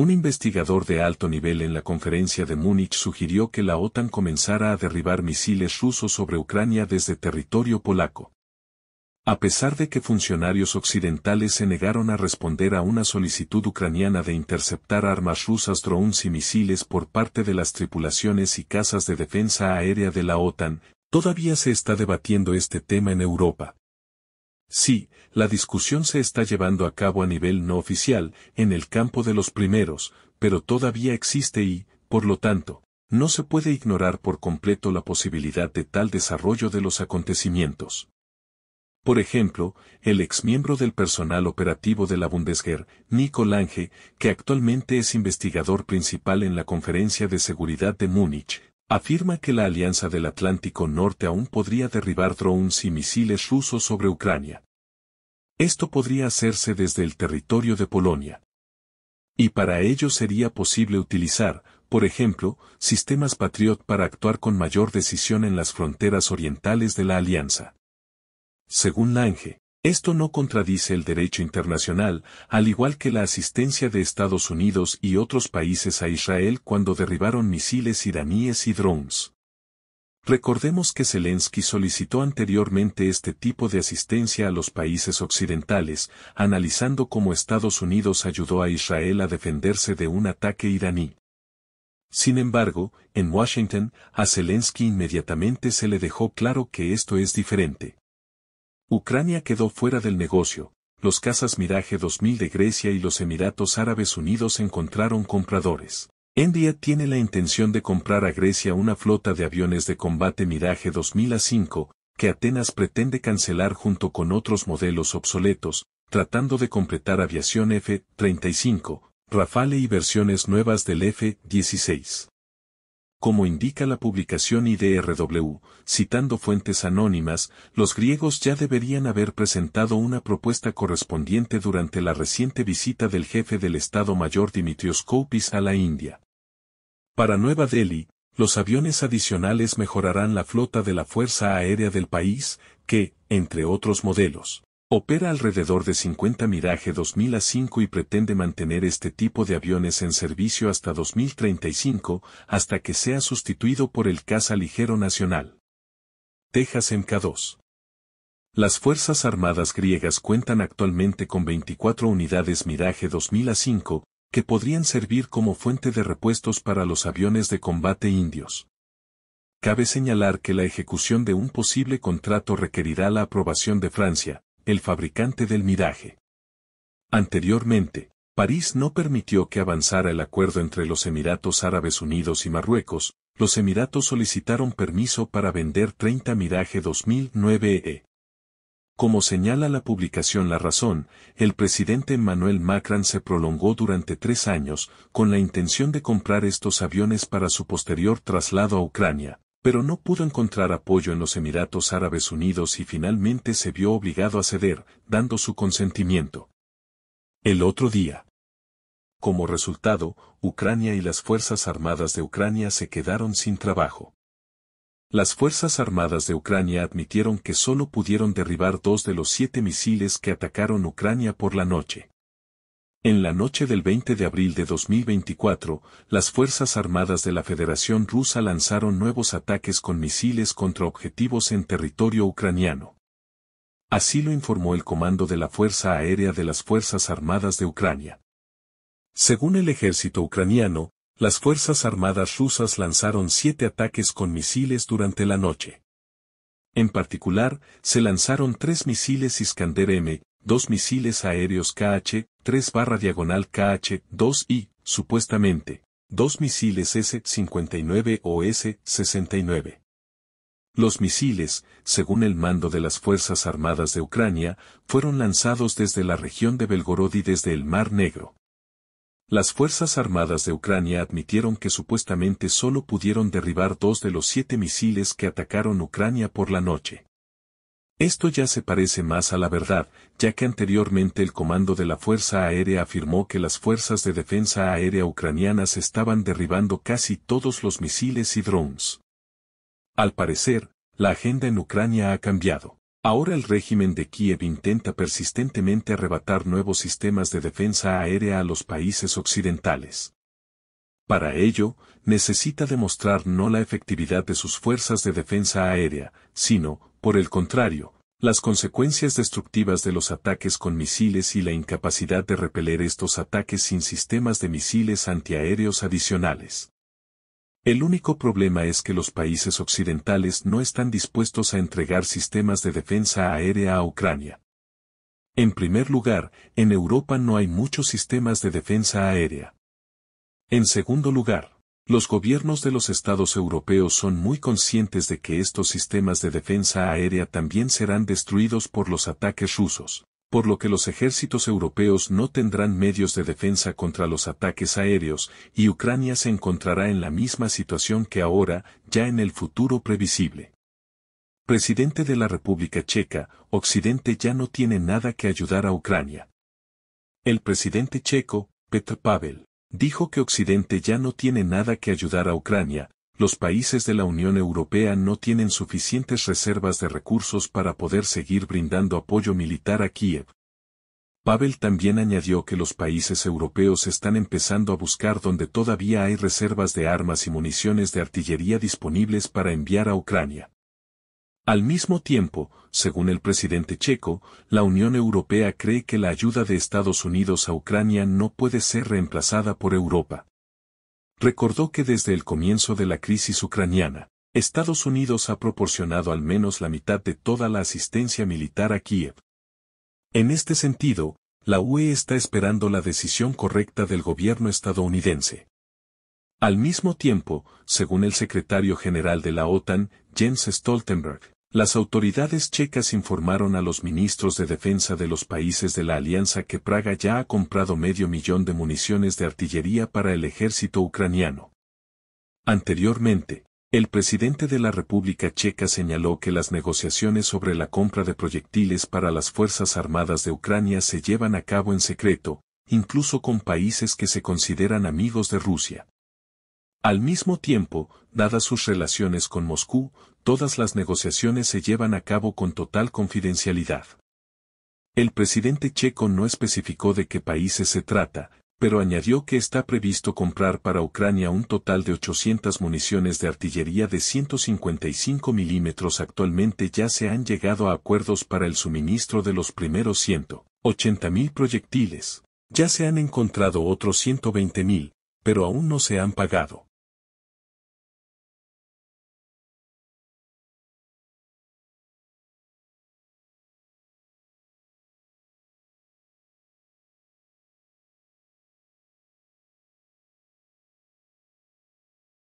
Un investigador de alto nivel en la conferencia de Múnich sugirió que la OTAN comenzara a derribar misiles rusos sobre Ucrania desde territorio polaco. A pesar de que funcionarios occidentales se negaron a responder a una solicitud ucraniana de interceptar armas rusas drones y misiles por parte de las tripulaciones y casas de defensa aérea de la OTAN, todavía se está debatiendo este tema en Europa. Sí, la discusión se está llevando a cabo a nivel no oficial, en el campo de los primeros, pero todavía existe y, por lo tanto, no se puede ignorar por completo la posibilidad de tal desarrollo de los acontecimientos. Por ejemplo, el exmiembro del personal operativo de la Bundeswehr, Nico Lange, que actualmente es investigador principal en la Conferencia de Seguridad de Múnich, afirma que la Alianza del Atlántico Norte aún podría derribar drones y misiles rusos sobre Ucrania. Esto podría hacerse desde el territorio de Polonia. Y para ello sería posible utilizar, por ejemplo, sistemas Patriot para actuar con mayor decisión en las fronteras orientales de la Alianza. Según Lange, esto no contradice el derecho internacional, al igual que la asistencia de Estados Unidos y otros países a Israel cuando derribaron misiles iraníes y drones. Recordemos que Zelensky solicitó anteriormente este tipo de asistencia a los países occidentales, analizando cómo Estados Unidos ayudó a Israel a defenderse de un ataque iraní. Sin embargo, en Washington, a Zelensky inmediatamente se le dejó claro que esto es diferente. Ucrania quedó fuera del negocio, los cazas Mirage 2000 de Grecia y los Emiratos Árabes Unidos encontraron compradores. India tiene la intención de comprar a Grecia una flota de aviones de combate Mirage 2000A5 que Atenas pretende cancelar junto con otros modelos obsoletos, tratando de completar aviación F-35, Rafale y versiones nuevas del F-16. Como indica la publicación IDRW, citando fuentes anónimas, los griegos ya deberían haber presentado una propuesta correspondiente durante la reciente visita del jefe del Estado Mayor Dimitrios Koupis a la India. Para Nueva Delhi, los aviones adicionales mejorarán la flota de la Fuerza Aérea del país, que, entre otros modelos, Opera alrededor de 50 Mirage 2005 y pretende mantener este tipo de aviones en servicio hasta 2035, hasta que sea sustituido por el caza ligero nacional. Texas MK2. Las Fuerzas Armadas griegas cuentan actualmente con 24 unidades Mirage 2005, que podrían servir como fuente de repuestos para los aviones de combate indios. Cabe señalar que la ejecución de un posible contrato requerirá la aprobación de Francia, el fabricante del Mirage. Anteriormente, París no permitió que avanzara el acuerdo entre los Emiratos Árabes Unidos y Marruecos, los Emiratos solicitaron permiso para vender 30 Mirage 2009E. Como señala la publicación La Razón, el presidente Emmanuel Macron se prolongó durante tres años con la intención de comprar estos aviones para su posterior traslado a Ucrania, pero no pudo encontrar apoyo en los Emiratos Árabes Unidos y finalmente se vio obligado a ceder, dando su consentimiento. El otro día. Como resultado, Ucrania y las Fuerzas Armadas de Ucrania se quedaron sin trabajo. Las Fuerzas Armadas de Ucrania admitieron que solo pudieron derribar dos de los siete misiles que atacaron Ucrania por la noche. En la noche del 20 de abril de 2024, las Fuerzas Armadas de la Federación Rusa lanzaron nuevos ataques con misiles contra objetivos en territorio ucraniano. Así lo informó el comando de la Fuerza Aérea de las Fuerzas Armadas de Ucrania. Según el ejército ucraniano, las Fuerzas Armadas rusas lanzaron siete ataques con misiles durante la noche. En particular, se lanzaron tres misiles Iskander M, dos misiles aéreos KH, 3 barra diagonal KH-2 y, supuestamente, dos misiles S-59 o S-69. Los misiles, según el mando de las Fuerzas Armadas de Ucrania, fueron lanzados desde la región de Belgorod y desde el Mar Negro. Las Fuerzas Armadas de Ucrania admitieron que supuestamente solo pudieron derribar dos de los siete misiles que atacaron Ucrania por la noche. Esto ya se parece más a la verdad, ya que anteriormente el comando de la Fuerza Aérea afirmó que las fuerzas de defensa aérea ucranianas estaban derribando casi todos los misiles y drones. Al parecer, la agenda en Ucrania ha cambiado. Ahora el régimen de Kiev intenta persistentemente arrebatar nuevos sistemas de defensa aérea a los países occidentales. Para ello, necesita demostrar no la efectividad de sus fuerzas de defensa aérea, sino, por el contrario, las consecuencias destructivas de los ataques con misiles y la incapacidad de repeler estos ataques sin sistemas de misiles antiaéreos adicionales. El único problema es que los países occidentales no están dispuestos a entregar sistemas de defensa aérea a Ucrania. En primer lugar, en Europa no hay muchos sistemas de defensa aérea. En segundo lugar, los gobiernos de los estados europeos son muy conscientes de que estos sistemas de defensa aérea también serán destruidos por los ataques rusos, por lo que los ejércitos europeos no tendrán medios de defensa contra los ataques aéreos, y Ucrania se encontrará en la misma situación que ahora, ya en el futuro previsible. Presidente de la República Checa, Occidente ya no tiene nada que ayudar a Ucrania. El presidente checo, Petr Pavel, Dijo que Occidente ya no tiene nada que ayudar a Ucrania, los países de la Unión Europea no tienen suficientes reservas de recursos para poder seguir brindando apoyo militar a Kiev. Pavel también añadió que los países europeos están empezando a buscar donde todavía hay reservas de armas y municiones de artillería disponibles para enviar a Ucrania. Al mismo tiempo, según el presidente checo, la Unión Europea cree que la ayuda de Estados Unidos a Ucrania no puede ser reemplazada por Europa. Recordó que desde el comienzo de la crisis ucraniana, Estados Unidos ha proporcionado al menos la mitad de toda la asistencia militar a Kiev. En este sentido, la UE está esperando la decisión correcta del gobierno estadounidense. Al mismo tiempo, según el secretario general de la OTAN, Jens Stoltenberg, las autoridades checas informaron a los ministros de defensa de los países de la alianza que Praga ya ha comprado medio millón de municiones de artillería para el ejército ucraniano. Anteriormente, el presidente de la República Checa señaló que las negociaciones sobre la compra de proyectiles para las Fuerzas Armadas de Ucrania se llevan a cabo en secreto, incluso con países que se consideran amigos de Rusia. Al mismo tiempo, dadas sus relaciones con Moscú, todas las negociaciones se llevan a cabo con total confidencialidad. El presidente checo no especificó de qué países se trata, pero añadió que está previsto comprar para Ucrania un total de 800 municiones de artillería de 155 milímetros. Actualmente ya se han llegado a acuerdos para el suministro de los primeros 180.000 proyectiles. Ya se han encontrado otros 120.000, pero aún no se han pagado.